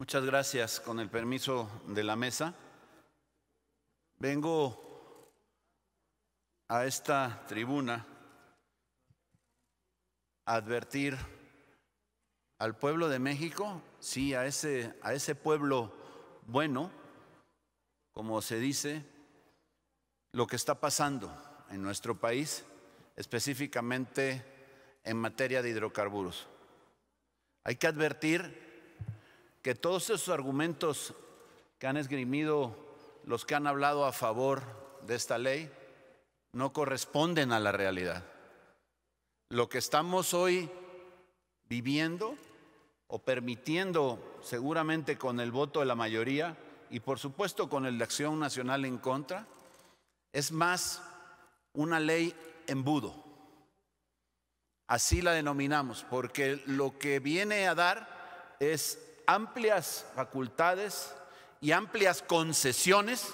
Muchas gracias. Con el permiso de la mesa, vengo a esta tribuna a advertir al pueblo de México, sí, a ese, a ese pueblo bueno, como se dice, lo que está pasando en nuestro país, específicamente en materia de hidrocarburos. Hay que advertir que todos esos argumentos que han esgrimido los que han hablado a favor de esta ley no corresponden a la realidad. Lo que estamos hoy viviendo o permitiendo, seguramente con el voto de la mayoría y por supuesto con el de Acción Nacional en contra, es más una ley embudo. Así la denominamos, porque lo que viene a dar es amplias facultades y amplias concesiones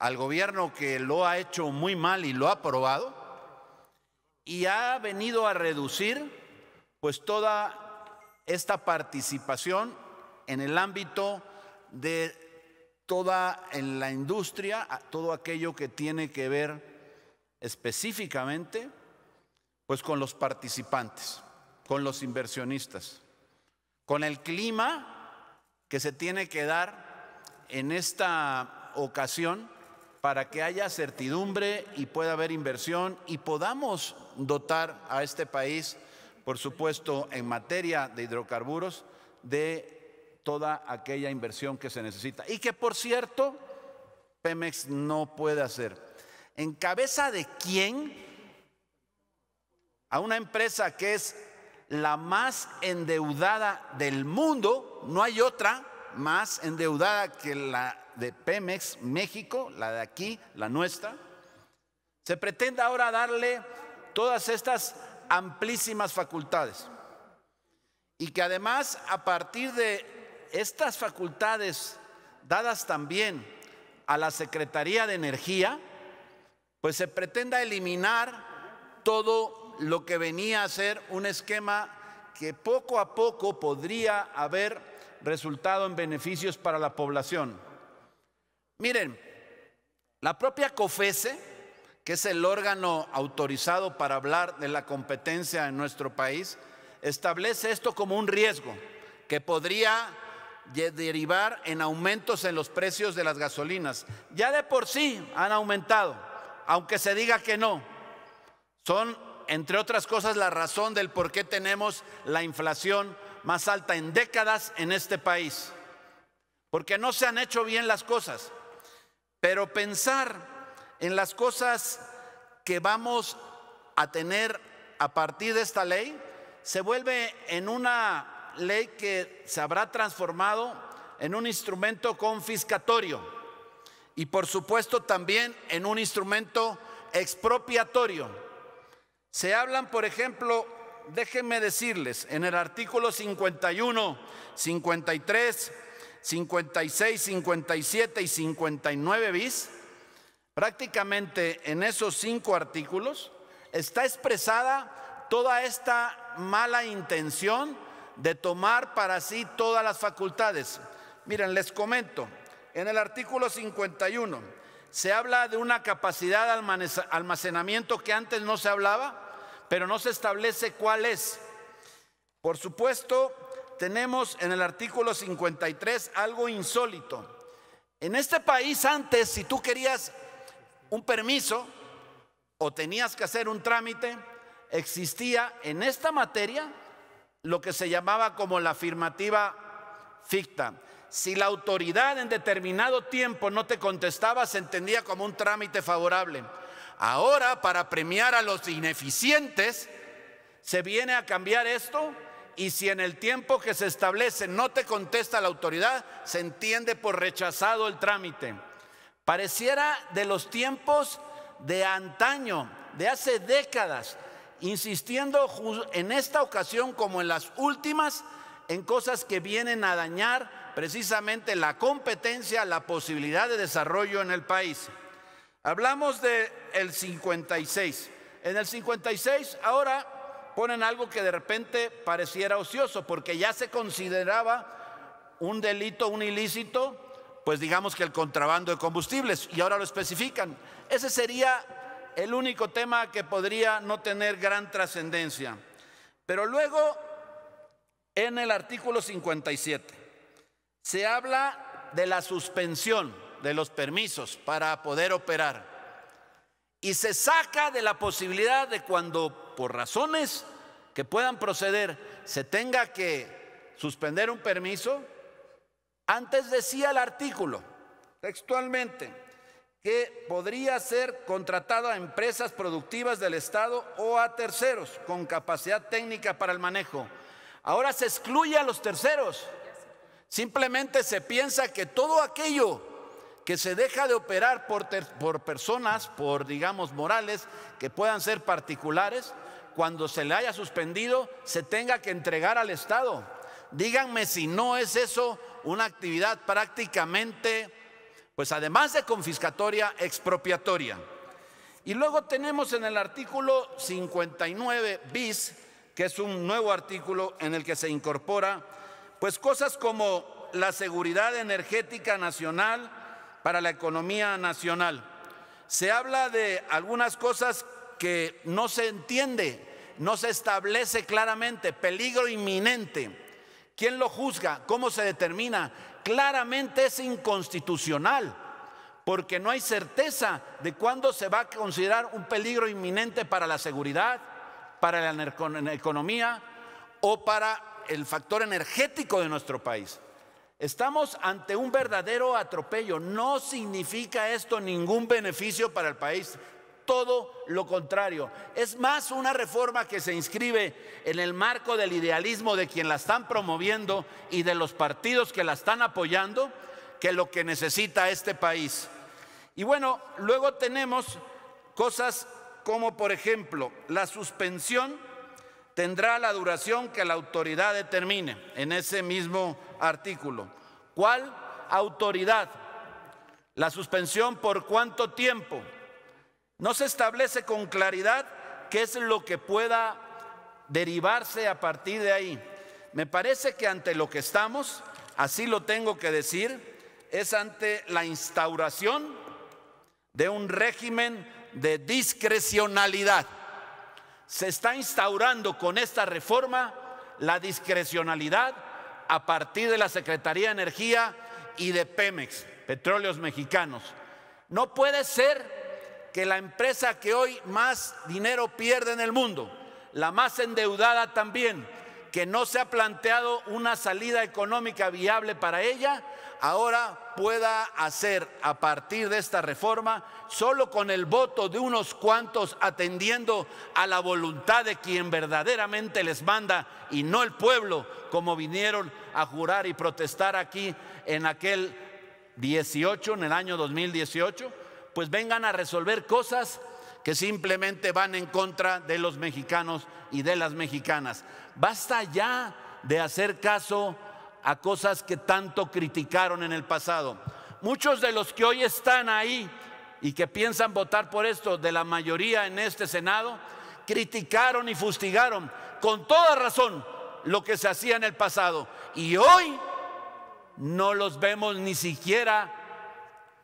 al gobierno que lo ha hecho muy mal y lo ha aprobado y ha venido a reducir pues toda esta participación en el ámbito de toda en la industria, todo aquello que tiene que ver específicamente pues con los participantes, con los inversionistas con el clima que se tiene que dar en esta ocasión para que haya certidumbre y pueda haber inversión y podamos dotar a este país, por supuesto, en materia de hidrocarburos, de toda aquella inversión que se necesita. Y que, por cierto, Pemex no puede hacer. ¿En cabeza de quién? A una empresa que es la más endeudada del mundo, no hay otra más endeudada que la de Pemex México, la de aquí, la nuestra. Se pretende ahora darle todas estas amplísimas facultades y que además a partir de estas facultades dadas también a la Secretaría de Energía, pues se pretenda eliminar todo lo que venía a ser un esquema que poco a poco podría haber resultado en beneficios para la población. Miren, la propia COFESE, que es el órgano autorizado para hablar de la competencia en nuestro país, establece esto como un riesgo que podría derivar en aumentos en los precios de las gasolinas. Ya de por sí han aumentado, aunque se diga que no. Son entre otras cosas, la razón del por qué tenemos la inflación más alta en décadas en este país. Porque no se han hecho bien las cosas. Pero pensar en las cosas que vamos a tener a partir de esta ley se vuelve en una ley que se habrá transformado en un instrumento confiscatorio y por supuesto también en un instrumento expropiatorio se hablan, por ejemplo, déjenme decirles, en el artículo 51, 53, 56, 57 y 59 bis, prácticamente en esos cinco artículos está expresada toda esta mala intención de tomar para sí todas las facultades. Miren, les comento, en el artículo 51 se habla de una capacidad de almacenamiento que antes no se hablaba, pero no se establece cuál es. Por supuesto, tenemos en el artículo 53 algo insólito. En este país antes, si tú querías un permiso o tenías que hacer un trámite, existía en esta materia lo que se llamaba como la afirmativa ficta. Si la autoridad en determinado tiempo no te contestaba, se entendía como un trámite favorable. Ahora, para premiar a los ineficientes, se viene a cambiar esto y si en el tiempo que se establece no te contesta la autoridad, se entiende por rechazado el trámite. Pareciera de los tiempos de antaño, de hace décadas, insistiendo en esta ocasión como en las últimas en cosas que vienen a dañar precisamente la competencia, la posibilidad de desarrollo en el país. Hablamos del el 56. En el 56 ahora ponen algo que de repente pareciera ocioso, porque ya se consideraba un delito, un ilícito, pues digamos que el contrabando de combustibles, y ahora lo especifican. Ese sería el único tema que podría no tener gran trascendencia. Pero luego, en el artículo 57, se habla de la suspensión de los permisos para poder operar. Y se saca de la posibilidad de cuando, por razones que puedan proceder, se tenga que suspender un permiso. Antes decía el artículo, textualmente, que podría ser contratado a empresas productivas del Estado o a terceros con capacidad técnica para el manejo. Ahora se excluye a los terceros. Simplemente se piensa que todo aquello que se deja de operar por, por personas, por digamos morales, que puedan ser particulares, cuando se le haya suspendido, se tenga que entregar al Estado. Díganme si no es eso una actividad prácticamente, pues además de confiscatoria, expropiatoria. Y luego tenemos en el artículo 59 bis, que es un nuevo artículo en el que se incorpora, pues cosas como la seguridad energética nacional, para la economía nacional. Se habla de algunas cosas que no se entiende, no se establece claramente, peligro inminente. ¿Quién lo juzga? ¿Cómo se determina? Claramente es inconstitucional, porque no hay certeza de cuándo se va a considerar un peligro inminente para la seguridad, para la economía o para el factor energético de nuestro país. Estamos ante un verdadero atropello. No significa esto ningún beneficio para el país. Todo lo contrario. Es más una reforma que se inscribe en el marco del idealismo de quien la están promoviendo y de los partidos que la están apoyando que lo que necesita este país. Y bueno, luego tenemos cosas como, por ejemplo, la suspensión tendrá la duración que la autoridad determine en ese mismo artículo. ¿Cuál autoridad? La suspensión por cuánto tiempo. No se establece con claridad qué es lo que pueda derivarse a partir de ahí. Me parece que ante lo que estamos, así lo tengo que decir, es ante la instauración de un régimen de discrecionalidad. Se está instaurando con esta reforma la discrecionalidad a partir de la Secretaría de Energía y de Pemex, Petróleos Mexicanos. No puede ser que la empresa que hoy más dinero pierde en el mundo, la más endeudada también, que no se ha planteado una salida económica viable para ella, ahora pueda hacer a partir de esta reforma, solo con el voto de unos cuantos atendiendo a la voluntad de quien verdaderamente les manda y no el pueblo, como vinieron a jurar y protestar aquí en aquel 18, en el año 2018, pues vengan a resolver cosas que simplemente van en contra de los mexicanos y de las mexicanas. Basta ya de hacer caso a cosas que tanto criticaron en el pasado. Muchos de los que hoy están ahí y que piensan votar por esto, de la mayoría en este Senado, criticaron y fustigaron con toda razón lo que se hacía en el pasado. Y hoy no los vemos ni siquiera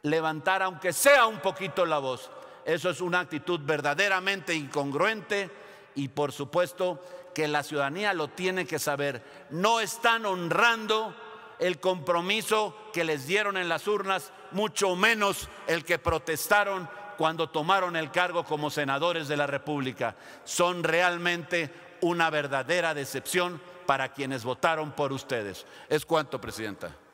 levantar, aunque sea un poquito la voz. Eso es una actitud verdaderamente incongruente y por supuesto que la ciudadanía lo tiene que saber. No están honrando el compromiso que les dieron en las urnas, mucho menos el que protestaron cuando tomaron el cargo como senadores de la República. Son realmente una verdadera decepción para quienes votaron por ustedes. Es cuanto, Presidenta.